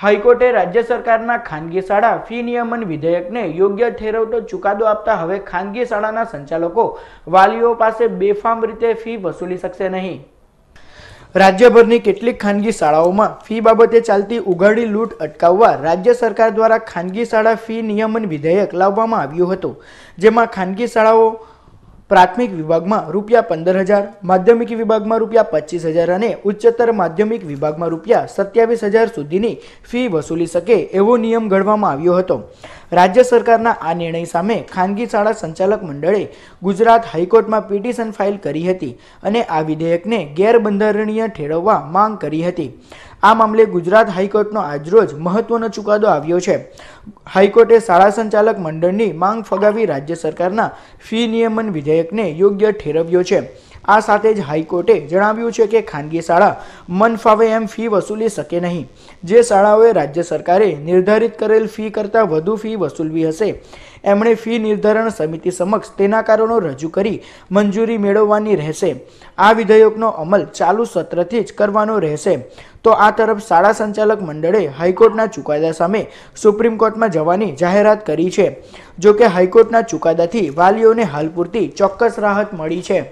હાઈકોર્ટે રાજ્ય સરકારના ખાનગી શાળા ફી નિયમન વિધેયકને યોગ્ય ઠેરવતો ચુકાદો આપતા હવે ખાનગી શાળાના સંચાલકો વાલીઓ પાસે બેફામ રીતે ફી વસૂલી શકશે નહીં રાજ્યભરની કેટલીક ખાનગી શાળાઓમાં ફી બાબતે ચાલતી ઉઘાડી લૂંટ અટકાવવા રાજ્ય સરકાર દ્વારા ખાનગી શાળા ફી નિયમન વિધેયક લાવવામાં આવ્યું હતું જેમાં ખાનગી શાળાઓ પ્રાથમિક વિભાગમાં રૂપિયા પંદર હજાર માધ્યમિક વિભાગમાં રૂપિયા પચીસ હજાર અને ઉચ્ચતર માધ્યમિક વિભાગમાં રૂપિયા સત્યાવીસ હજાર સુધીની ફી વસૂલી શકે એવો નિયમ ઘડવામાં આવ્યો હતો રાજ્ય સરકારના આ નિર્ણય સામે ખાનગી શાળા સંચાલક મંડળે ગુજરાત હાઈકોર્ટમાં પિટિશન ફાઇલ કરી હતી અને આ વિધેયકને ગેરબંધારણીય ઠેરવવા માંગ કરી હતી આ મામલે ગુજરાત હાઈકોર્ટનો આજરોજ મહત્વનો ચુકાદો આવ્યો છે હાઈકોર્ટે શાળા સંચાલક મંડળની માંગ ફગાવી રાજ્ય સરકારના ફી નિયમન વિધેયકને યોગ્ય ઠેરવ્યો છે આ સાથે જ હાઈકોર્ટે જણાવ્યું છે કે ખાનગી શાળા મનફાવે એમ ફી વસૂલી શકે નહીં જે શાળાઓએ રાજ્ય સરકારે નિર્ધારિત કરેલ ફી કરતાં વધુ ફી વસૂલવી હશે એમણે ફી નિર્ધારણ સમિતિ સમક્ષ તેના કારણો રજૂ કરી મંજૂરી મેળવવાની રહેશે આ વિધેયકનો અમલ ચાલુ સત્રથી જ કરવાનો રહેશે તો આ તરફ શાળા સંચાલક મંડળે હાઈકોર્ટના ચુકાદા સામે સુપ્રીમ કોર્ટમાં જવાની જાહેરાત કરી છે જોકે હાઈકોર્ટના ચુકાદાથી વાલીઓને હાલ પૂરતી ચોક્કસ રાહત મળી છે